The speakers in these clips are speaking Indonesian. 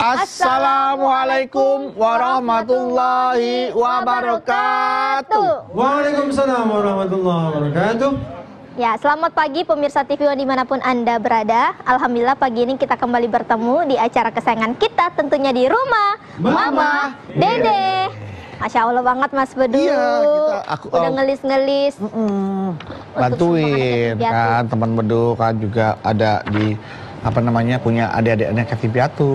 Assalamualaikum warahmatullahi wabarakatuh. Waalaikumsalam warahmatullahi wabarakatuh. Ya, selamat pagi pemirsa TV One dimanapun Anda berada. Alhamdulillah pagi ini kita kembali bertemu di acara kesayangan kita tentunya di rumah Mama, Mama iya. Dede. Masya Allah banget Mas Bedu. Iya, kita, aku, Udah oh. ngelis-ngelis. Uh, mm -mm. Bantuin kan, teman Bedu kan juga ada di apa namanya punya adik-adiknya yatim piatu.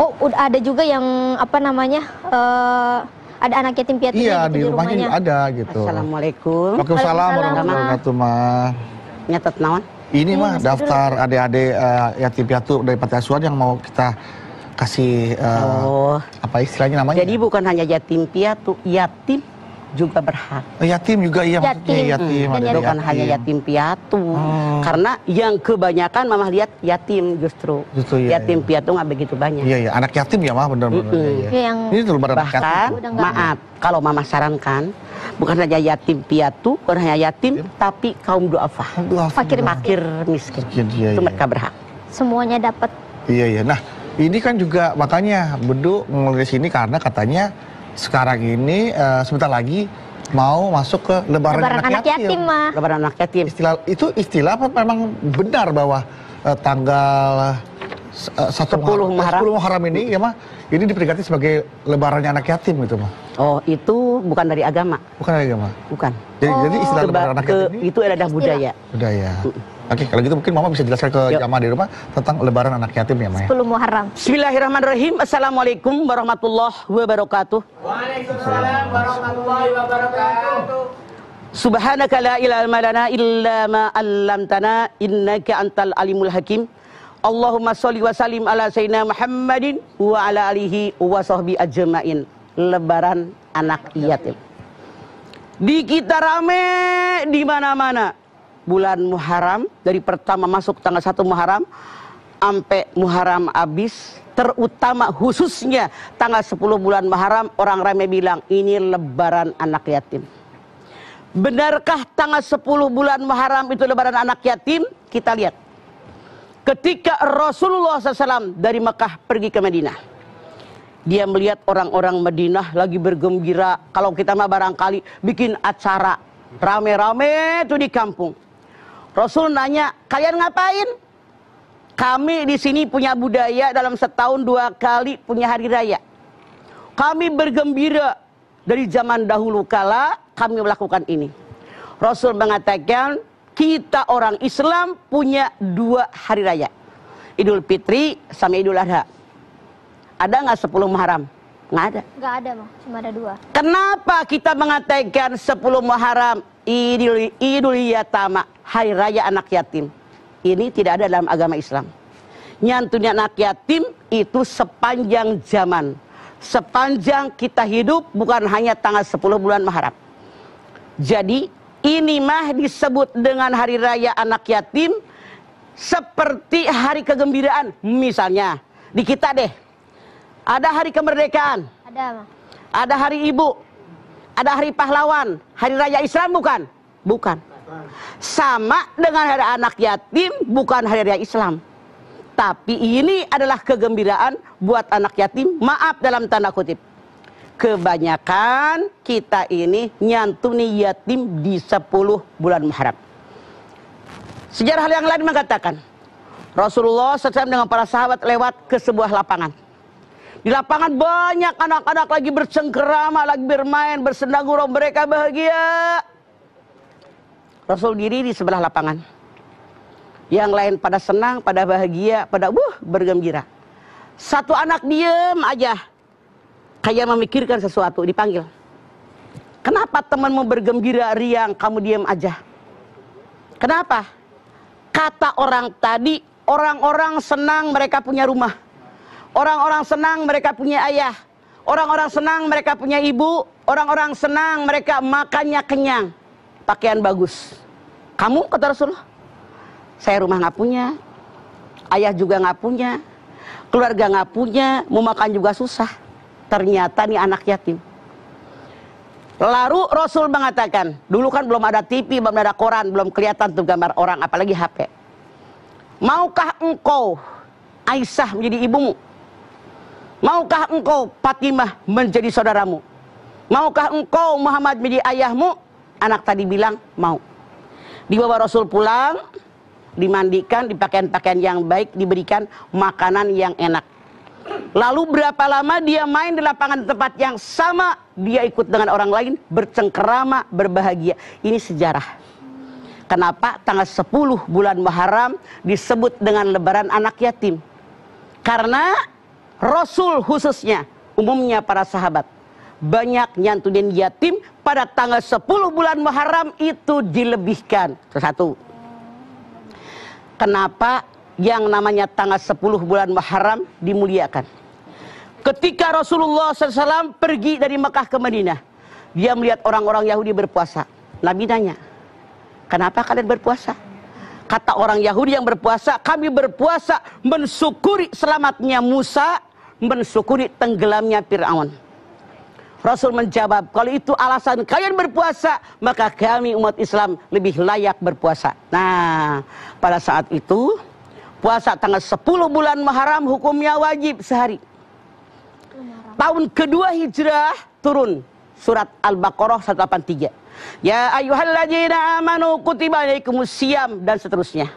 Oh, ada juga yang apa namanya uh, ada anak yatim piatu. Iya, gitu di, rumahnya, rumahnya juga ada gitu. Assalamualaikum. Waalaikumsalam warahmatullahi wabarakatuh, mah. Nyatet naon? Ini iya, mah mah daftar adik-adik uh, yatim piatu dari panti asuhan yang mau kita kasih uh, oh. apa istilahnya namanya? Jadi bukan hanya yatim piatu, yatim juga berhak. Oh, yatim juga iya yatim. maksudnya yatim. Hmm. Itu kan hanya yatim piatu. Hmm. Karena yang kebanyakan mama lihat yatim justru. justru iya, yatim iya. piatu nggak begitu banyak. Iya iya anak yatim ya mah benar-benar. Mm -hmm. iya. iya. Ini bahkan yatim. maaf kalau mama sarankan bukan hanya yatim piatu, bukan hanya yatim, yeah. tapi kaum duafa. Fakir makir miskin. miskin iya, iya. Itu iya. mereka berhak. Semuanya dapat. Iya iya. Nah, ini kan juga makanya Bedu menulis sini karena katanya sekarang ini uh, sebentar lagi mau masuk ke lebaran, lebaran anak, anak yatim. yatim ma. Lebaran anak yatim. Istilah itu istilah memang benar bahwa uh, tanggal uh, satu 10 Muharram, 10 Muharram ini ya mah ini diperingati sebagai lebarannya anak yatim gitu mah. Oh, itu bukan dari agama. Bukan dari agama. Bukan. Jadi, oh. jadi istilah lebaran anak yatim ini, itu adalah budaya. Budaya. Oke, okay, kalau gitu mungkin Mama bisa jelaskan ke Yuk. Ya. jamaah di rumah tentang lebaran anak yatim ya, Maya. Sebelum Muharram. Bismillahirrahmanirrahim. Assalamualaikum warahmatullahi wabarakatuh. Waalaikumsalam warahmatullahi wabarakatuh. Subhanaka la ilaha lana illa ma 'allamtana innaka antal alimul hakim. Allahumma sholli wa sallim ala sayyidina Muhammadin wa ala alihi wa sahbi ajmain. Lebaran anak yatim. Di kita rame di mana-mana bulan Muharram dari pertama masuk tanggal 1 Muharram sampai Muharram habis terutama khususnya tanggal 10 bulan Muharram orang ramai bilang ini lebaran anak yatim. Benarkah tanggal 10 bulan Muharram itu lebaran anak yatim? Kita lihat. Ketika Rasulullah SAW dari Mekah pergi ke Madinah dia melihat orang-orang Madinah lagi bergembira. Kalau kita mah barangkali bikin acara rame-rame itu di kampung. Rasul nanya, kalian ngapain? Kami di sini punya budaya dalam setahun dua kali punya hari raya. Kami bergembira dari zaman dahulu kala kami melakukan ini. Rasul mengatakan kita orang Islam punya dua hari raya. Idul Fitri sama Idul Adha. Ada nggak sepuluh Muharram? Nggak ada. Nggak ada, Bang. Cuma ada dua. Kenapa kita mengatakan sepuluh Muharram idul, idul yatama, hari raya anak yatim. Ini tidak ada dalam agama Islam. Nyantunya anak yatim itu sepanjang zaman. Sepanjang kita hidup bukan hanya tanggal 10 bulan Muharram. Jadi ini mah disebut dengan hari raya anak yatim seperti hari kegembiraan. Misalnya di kita deh. Ada hari kemerdekaan. Ada. Ada hari ibu ada hari pahlawan, hari raya Islam bukan? Bukan. Sama dengan hari anak yatim bukan hari raya Islam. Tapi ini adalah kegembiraan buat anak yatim, maaf dalam tanda kutip. Kebanyakan kita ini nyantuni yatim di 10 bulan Muharram. Sejarah yang lain mengatakan, Rasulullah SAW dengan para sahabat lewat ke sebuah lapangan di lapangan banyak anak-anak lagi bercengkerama, lagi bermain, bersendang gurau, mereka bahagia. Rasul diri di sebelah lapangan. Yang lain pada senang, pada bahagia, pada wuh, bergembira. Satu anak diem aja. Kayak memikirkan sesuatu, dipanggil. Kenapa temanmu bergembira riang, kamu diem aja? Kenapa? Kata orang tadi, orang-orang senang mereka punya rumah. Orang-orang senang mereka punya ayah. Orang-orang senang mereka punya ibu. Orang-orang senang mereka makannya kenyang. Pakaian bagus. Kamu kata Rasulullah. Saya rumah nggak punya. Ayah juga nggak punya. Keluarga nggak punya. Mau makan juga susah. Ternyata nih anak yatim. Lalu Rasul mengatakan, dulu kan belum ada TV, belum ada koran, belum kelihatan tuh gambar orang, apalagi HP. Maukah engkau Aisyah menjadi ibumu? Maukah engkau Fatimah menjadi saudaramu? Maukah engkau Muhammad menjadi ayahmu? Anak tadi bilang, mau. Dibawa Rasul pulang, dimandikan, dipakai pakaian yang baik, diberikan makanan yang enak. Lalu berapa lama dia main di lapangan tempat yang sama, dia ikut dengan orang lain, bercengkerama, berbahagia. Ini sejarah. Kenapa tanggal 10 bulan Muharram disebut dengan lebaran anak yatim? Karena Rasul khususnya, umumnya para sahabat, banyak nyantunin yatim pada tanggal 10 bulan Muharram itu dilebihkan. Satu. Kenapa yang namanya tanggal 10 bulan Muharram dimuliakan? Ketika Rasulullah SAW pergi dari Mekah ke Madinah, dia melihat orang-orang Yahudi berpuasa. Nabi nanya, kenapa kalian berpuasa? Kata orang Yahudi yang berpuasa, kami berpuasa mensyukuri selamatnya Musa mensyukuri tenggelamnya Fir'aun. Rasul menjawab, kalau itu alasan kalian berpuasa, maka kami umat Islam lebih layak berpuasa. Nah, pada saat itu, puasa tanggal 10 bulan Muharram hukumnya wajib sehari. Tahun kedua hijrah turun surat Al-Baqarah 183. Ya lagi amanu kutiba alaikumus siyam dan seterusnya.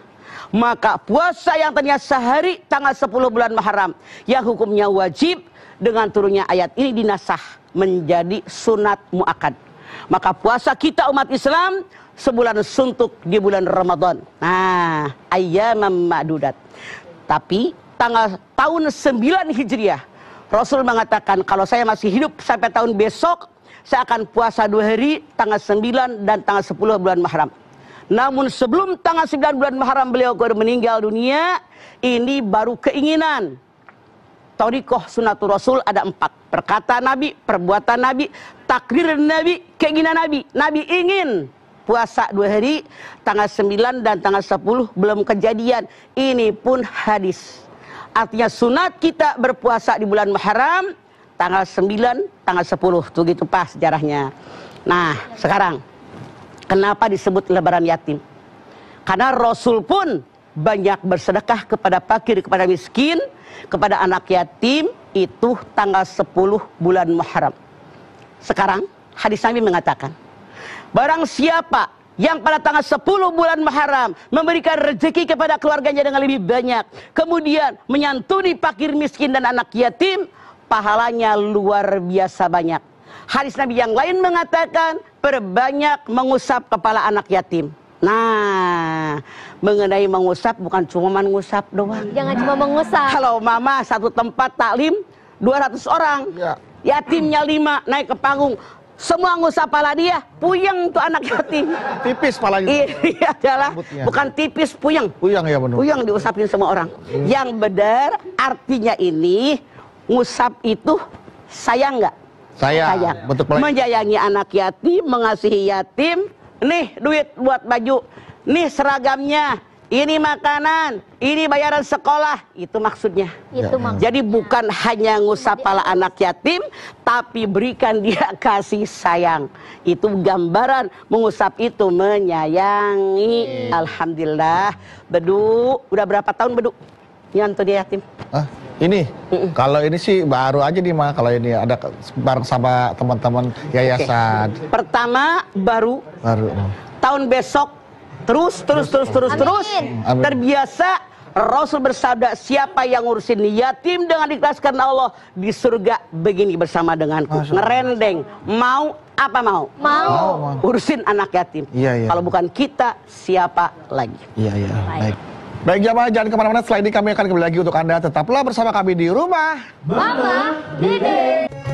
Maka puasa yang tadinya sehari tanggal 10 bulan Muharram yang hukumnya wajib dengan turunnya ayat ini dinasah menjadi sunat muakad. Maka puasa kita umat Islam sebulan suntuk di bulan Ramadan. Nah, ayyamam ma'dudat. Tapi tanggal tahun 9 Hijriah Rasul mengatakan kalau saya masih hidup sampai tahun besok saya akan puasa dua hari tanggal 9 dan tanggal 10 bulan Muharram. Namun sebelum tanggal 9 bulan Muharram beliau meninggal dunia, ini baru keinginan. Taurikoh Sunatul rasul ada empat. Perkataan Nabi, perbuatan Nabi, takdir Nabi, keinginan Nabi. Nabi ingin puasa dua hari, tanggal 9 dan tanggal 10 belum kejadian. Ini pun hadis. Artinya sunat kita berpuasa di bulan Muharram, tanggal 9, tanggal 10. Tuh gitu pas sejarahnya. Nah, sekarang Kenapa disebut lebaran yatim? Karena Rasul pun banyak bersedekah kepada fakir, kepada miskin, kepada anak yatim itu tanggal 10 bulan Muharram. Sekarang hadis Nabi mengatakan, barang siapa yang pada tanggal 10 bulan Muharram memberikan rezeki kepada keluarganya dengan lebih banyak, kemudian menyantuni fakir miskin dan anak yatim, pahalanya luar biasa banyak. Hadis Nabi yang lain mengatakan, perbanyak mengusap kepala anak yatim. Nah, mengenai mengusap bukan cuma mengusap doang. Jangan cuma mengusap. Kalau mama satu tempat taklim 200 orang. Ya. Yatimnya lima naik ke panggung. Semua ngusap pala dia, puyeng tuh anak yatim. Tipis palanya. Iya, iya adalah Rambutnya. bukan tipis, puyeng. Puyeng ya benar. Puyeng diusapin semua orang. Hmm. Yang benar artinya ini ngusap itu sayang nggak? saya, saya. Bentuk menyayangi anak yatim, mengasihi yatim. Nih duit buat baju, nih seragamnya, ini makanan, ini bayaran sekolah. Itu maksudnya. Itu ya. maksudnya. Jadi bukan hanya ngusap pala anak yatim, tapi berikan dia kasih sayang. Itu gambaran mengusap itu menyayangi. Hmm. Alhamdulillah. Bedu, udah berapa tahun bedu? Nyantu dia yatim. Ah, ini kalau ini sih baru aja nih mah kalau ini ada bareng sama teman-teman yayasan. Okay. Pertama baru. Baru. Tahun besok terus terus terus terus terus, terus. terbiasa Rasul bersabda, siapa yang ngurusin yatim dengan dikhlaskan Allah di surga begini bersama denganku. Masya Ngerendeng, mau apa mau? Mau. mau. Urusin anak yatim. Ya, ya. Kalau bukan kita, siapa lagi? Iya, iya. Baik. Baik. Baik jamaah jangan kemana-mana selain ini kami akan kembali lagi untuk Anda Tetaplah bersama kami di rumah Mama Dede